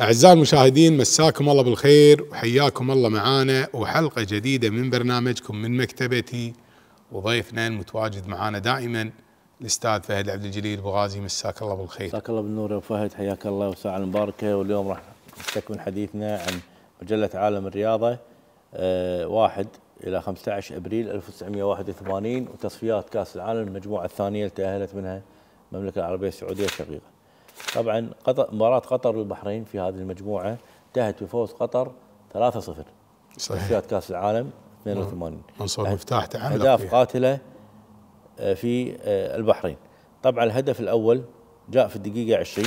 أعزائي المشاهدين مساكم الله بالخير وحياكم الله معانا وحلقة جديدة من برنامجكم من مكتبتي وضيفنا المتواجد معانا دائما الأستاذ فهد عبد الجليل بغازي مساك الله بالخير مساك الله بالنور يا فهد حياك الله والساعة المباركة واليوم راح نستكمل حديثنا عن مجلة عالم الرياضة أه واحد إلى 15 أبريل 1981 وتصفيات كأس العالم المجموعة الثانية اللي تأهلت منها المملكة العربية السعودية الشقيقة طبعا قطر مباراة قطر والبحرين في هذه المجموعة انتهت بفوز قطر 3-0 صحيح كأس العالم 82 منصور يعني مفتاح تعلق أهداف قاتلة آه، في آه، البحرين طبعا الهدف الأول جاء في الدقيقة 20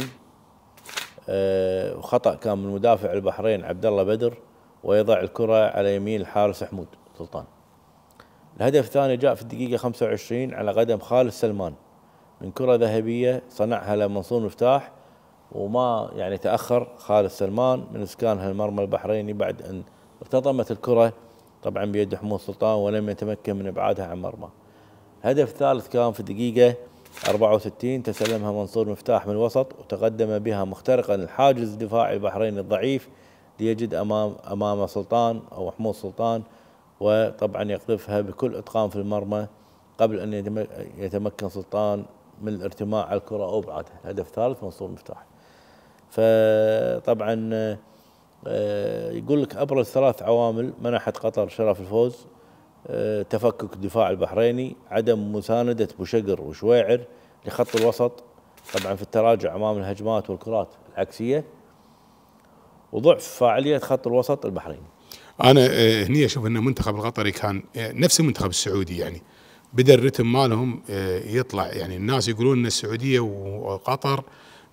وخطأ آه، كان من مدافع البحرين عبد الله بدر ويضع الكرة على يمين الحارس حمود سلطان الهدف الثاني جاء في الدقيقة 25 على قدم خالد سلمان من كرة ذهبية صنعها لمنصور مفتاح وما يعني تأخر خالد سلمان من إسكان المرمى البحريني بعد أن ارتطمت الكرة طبعا بيد حمود سلطان ولم يتمكن من إبعادها عن مرمى هدف ثالث كان في الدقيقة 64 تسلمها منصور مفتاح من الوسط وتقدم بها مخترقا الحاجز الدفاعي البحريني الضعيف ليجد أمام أمام سلطان أو حمود سلطان وطبعا يقذفها بكل إتقان في المرمى قبل أن يتمكن سلطان من الارتماع على الكرة أو بعدها هدف ثالث منصور مفتاح فطبعا آه، يقول لك أبرز ثلاث عوامل منحت قطر شرف الفوز آه، تفكك الدفاع البحريني عدم مساندة بوشقر وشويعر لخط الوسط طبعا في التراجع أمام الهجمات والكرات العكسية وضعف فاعلية خط الوسط البحريني أنا آه، هني أشوف أن المنتخب القطري كان نفس المنتخب السعودي يعني بدا الرتم مالهم آه، يطلع يعني الناس يقولون ان السعوديه وقطر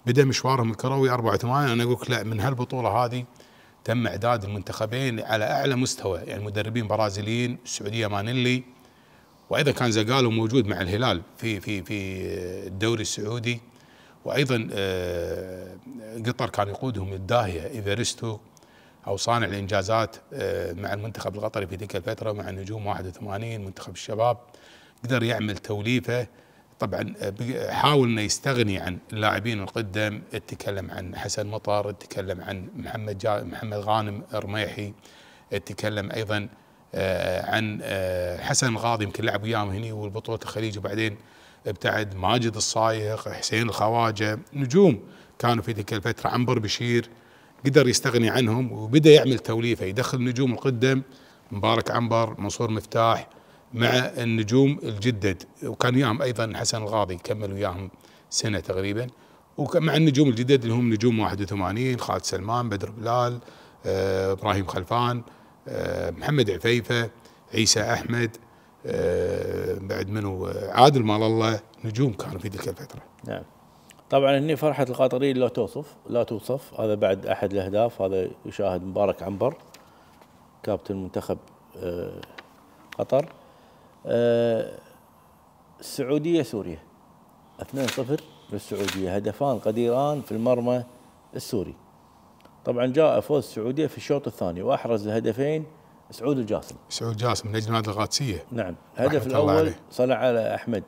بدا مشوارهم الكروي 84 انا اقول لك لا من هالبطوله هذه تم اعداد المنتخبين على اعلى مستوى يعني مدربين برازيليين السعوديه مانيلي وايضا كان زقالو موجود مع الهلال في في في الدوري السعودي وايضا آه، قطر كان يقودهم الداهيه ايفيرستو او صانع الانجازات آه، مع المنتخب القطري في تلك الفتره مع نجوم 81 منتخب الشباب قدر يعمل توليفه طبعا آه، حاول انه يستغني عن اللاعبين القدام اتكلم عن حسن مطر اتكلم عن محمد جا محمد غانم رميحي اتكلم ايضا آه، عن آه، حسن غاضي يمكن لعب وياهم هني والبطوله الخليج وبعدين ابتعد ماجد الصايغ حسين الخواجه نجوم كانوا في تلك الفتره عنبر بشير قدر يستغني عنهم وبدا يعمل توليفه يدخل نجوم القدم مبارك عنبر منصور مفتاح مع النجوم الجدد وكان وياهم ايضا حسن الغاضي كمل وياهم سنه تقريبا ومع النجوم الجدد اللي هم نجوم 81 خالد سلمان بدر بلال آه، ابراهيم خلفان آه، محمد عفيفه عيسى احمد آه، بعد منو عادل مال الله نجوم كانوا في تلك الفتره. نعم. طبعا هني فرحه القطريين لا توصف لا توصف هذا بعد احد الاهداف هذا يشاهد مبارك عنبر كابتن منتخب قطر السعوديه آه، سوريا 2-0 للسعوديه هدفان قديران في المرمى السوري طبعا جاء فوز السعوديه في الشوط الثاني واحرز الهدفين سعود الجاسم سعود الجاسم نجم نادي القادسيه نعم آه، الهدف الاول صنع على احمد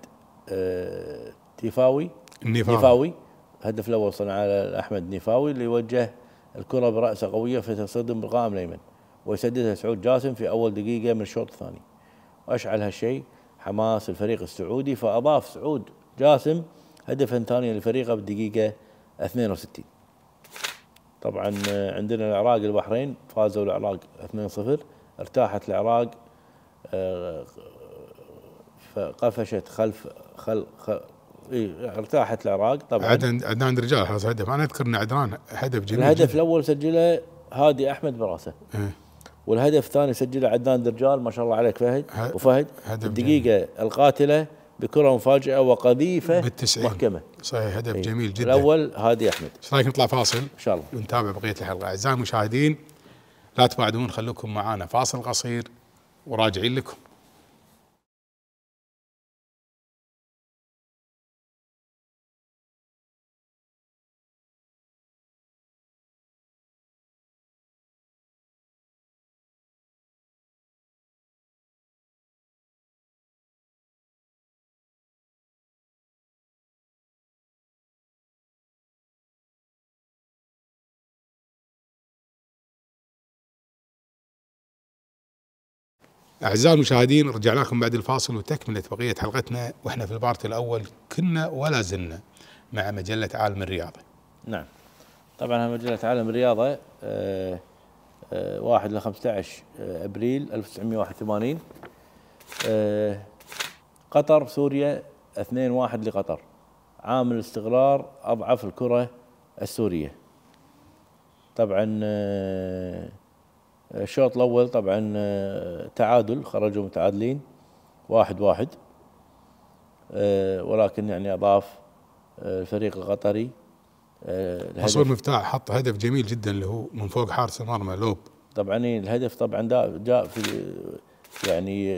تيفاوي النفاوي نفاوي الهدف الاول صنع على احمد نفاوي اللي وجه الكره براسه قويه فتصدم بالقائم الايمن ويسددها سعود جاسم في اول دقيقه من الشوط الثاني واشعل هالشيء حماس الفريق السعودي فاضاف سعود جاسم هدفا ثانيا لفريقه بالدقيقه 62 طبعا آه، عندنا العراق البحرين فازوا العراق 2-0 ارتاحت العراق آه، فقفشت خلف خل, خل إيه ارتاحت العراق طبعا عدنان رجال حرص هدف انا اذكر ان عدنان هدف جميل الهدف الاول سجله هادي احمد براسه إيه. والهدف الثاني سجله عدنان درجال ما شاء الله عليك فهد وفهد الدقيقه القاتله بكره مفاجئه وقذيفه بالتسعين محكمه صحيح هدف ايه. جميل جدا الاول هادي احمد ايش رايك نطلع فاصل ان شاء الله ونتابع بقيه الحلقه اعزائي المشاهدين لا تبعدون خلوكم معنا فاصل قصير وراجعين لكم أعزائي المشاهدين رجعنا لكم بعد الفاصل وتكملة بقية حلقتنا وإحنا في البارت الأول كنا ولا زلنا مع مجلة عالم الرياضة نعم طبعا مجلة عالم الرياضة آه آه 1 ل 15 أبريل 1981 آه قطر سوريا 2 1 لقطر عامل استقرار أضعف الكرة السورية طبعا آه، الشوط الاول طبعا آه، تعادل خرجوا متعادلين واحد واحد آه، ولكن يعني اضاف آه، الفريق القطري حصول مفتاح حط هدف جميل جدا اللي هو من فوق حارس المرمى لوب طبعا إيه، الهدف طبعا جاء في يعني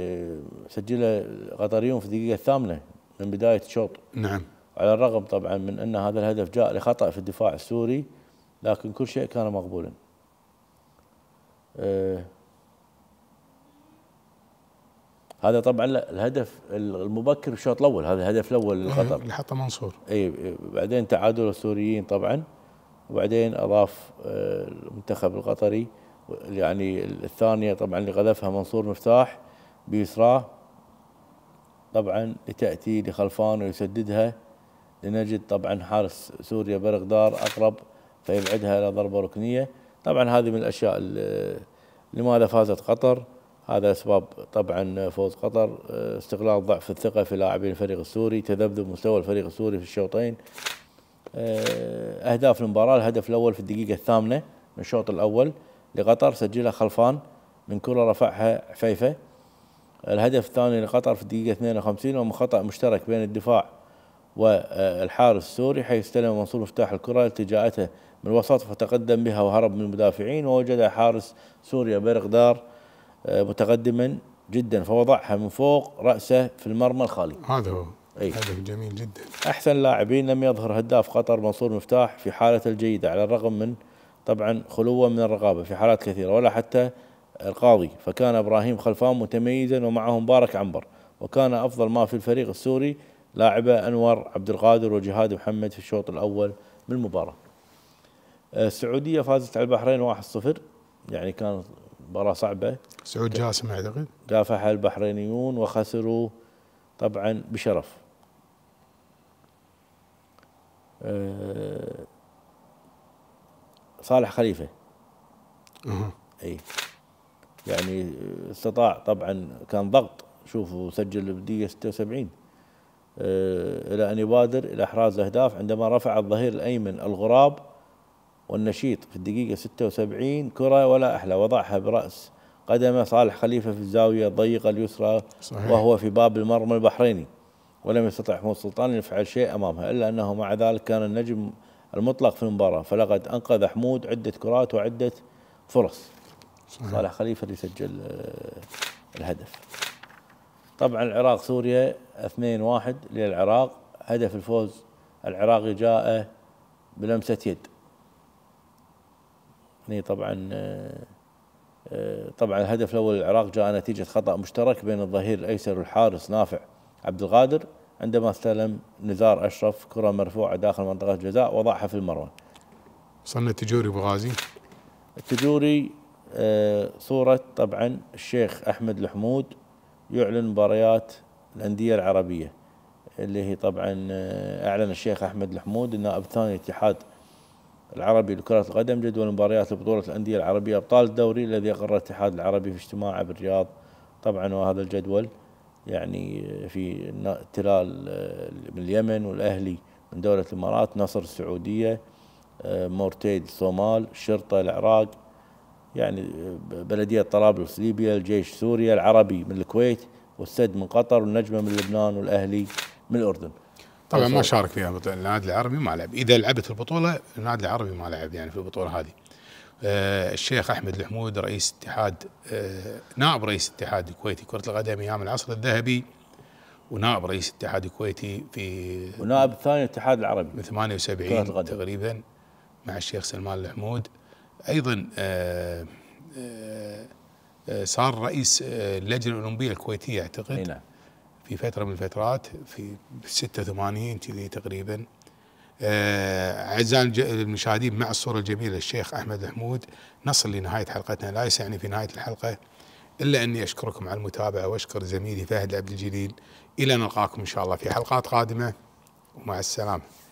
سجله قطريون في الدقيقه الثامنه من بدايه الشوط نعم على الرغم طبعا من ان هذا الهدف جاء لخطا في الدفاع السوري لكن كل شيء كان مقبولا آه، هذا طبعا الهدف المبكر بالشوط الاول هذا الهدف الاول لقطر اللي حطه منصور اي بعدين تعادل السوريين طبعا وبعدين اضاف آه، المنتخب القطري يعني الثانيه طبعا اللي قذفها منصور مفتاح بيسراه طبعا لتاتي لخلفان ويسددها لنجد طبعا حارس سوريا برغدار اقرب فيبعدها الى ضربه ركنيه طبعا هذه من الاشياء لماذا فازت قطر هذا اسباب طبعا فوز قطر آه، استغلال ضعف الثقه في لاعبين الفريق السوري تذبذب مستوى الفريق السوري في الشوطين آه، اهداف المباراه الهدف الاول في الدقيقه الثامنه من الشوط الاول لقطر سجلها خلفان من كره رفعها عفيفه الهدف الثاني لقطر في الدقيقه 52 ومن خطا مشترك بين الدفاع والحارس السوري حيث استلم منصور مفتاح الكرة التجاءته من وسط فتقدم بها وهرب من المدافعين ووجد حارس سوريا برقدار آه، متقدما جدا فوضعها من فوق رأسه في المرمى الخالي هذا هو أي. هدف جميل جدا أحسن لاعبين لم يظهر هداف قطر منصور مفتاح في حالته الجيدة على الرغم من طبعا خلوه من الرقابة في حالات كثيرة ولا حتى القاضي فكان إبراهيم خلفان متميزا ومعه مبارك عنبر وكان أفضل ما في الفريق السوري لاعبه انور عبد القادر وجهاد محمد في الشوط الاول من المباراه. آه، السعوديه فازت على البحرين 1-0 يعني كانت مباراه صعبه. سعود جاسم اعتقد. كافحها البحرينيون وخسروا طبعا بشرف. آه، صالح خليفه. اها. اي يعني استطاع طبعا كان ضغط شوفوا سجل بدقيقه 76 آه، إلى أن يبادر إلى إحراز أهداف عندما رفع الظهير الأيمن الغراب والنشيط في الدقيقة 76 كرة ولا أحلى وضعها برأس قدمه صالح خليفة في الزاوية الضيقة اليسرى صحيح. وهو في باب المرمى البحريني ولم يستطع محمود سلطان أن يفعل شيء أمامها إلا أنه مع ذلك كان النجم المطلق في المباراة فلقد أنقذ حمود عدة كرات وعدة فرص صحيح. صالح خليفة اللي سجل آه، الهدف طبعا العراق سوريا 2-1 للعراق هدف الفوز العراقي جاء بلمسة يد هني يعني طبعا آه، آه، طبعا الهدف الاول للعراق جاء نتيجه خطا مشترك بين الظهير الايسر والحارس نافع عبد القادر عندما استلم نزار اشرف كره مرفوعه داخل منطقه الجزاء وضعها في المرمى. وصلنا التجوري ابو غازي. التجوري آه، صوره طبعا الشيخ احمد الحمود يعلن مباريات الانديه العربيه اللي هي طبعا آه، اعلن الشيخ احمد الحمود النائب الثاني الاتحاد العربي لكرة القدم جدول مباريات لبطولة الأندية العربية أبطال الدوري الذي أقر الاتحاد العربي في اجتماعه بالرياض طبعا وهذا الجدول يعني آه، في تلال آه، من اليمن والأهلي من دولة الإمارات نصر السعودية مورتيد الصومال الشرطة العراق يعني بلدية طرابلس ليبيا الجيش سوريا العربي من الكويت والسد من قطر والنجمة من لبنان والأهلي من الأردن طبعا ما شارك فيها النادي العربي ما لعب إذا لعبت البطولة النادي العربي ما لعب يعني في البطولة هذه آه الشيخ أحمد الحمود رئيس اتحاد آه نائب رئيس اتحاد الكويتي كرة القدم أيام العصر الذهبي ونائب رئيس اتحاد الكويتي في ونائب ثاني الاتحاد العربي من 78 تقريبا مع الشيخ سلمان الحمود ايضا آه، آه، آه، صار رئيس اللجنه الاولمبيه الكويتيه اعتقد نعم. في فتره من الفترات في 86 كذي تقريبا اعزائي المشاهدين مع الصوره الجميله للشيخ احمد محمود نصل لنهايه حلقتنا لا يسعني في نهايه الحلقه الا اني اشكركم على المتابعه واشكر زميلي فهد عبد الجليل الى نلقاكم ان شاء الله في حلقات قادمه ومع السلامه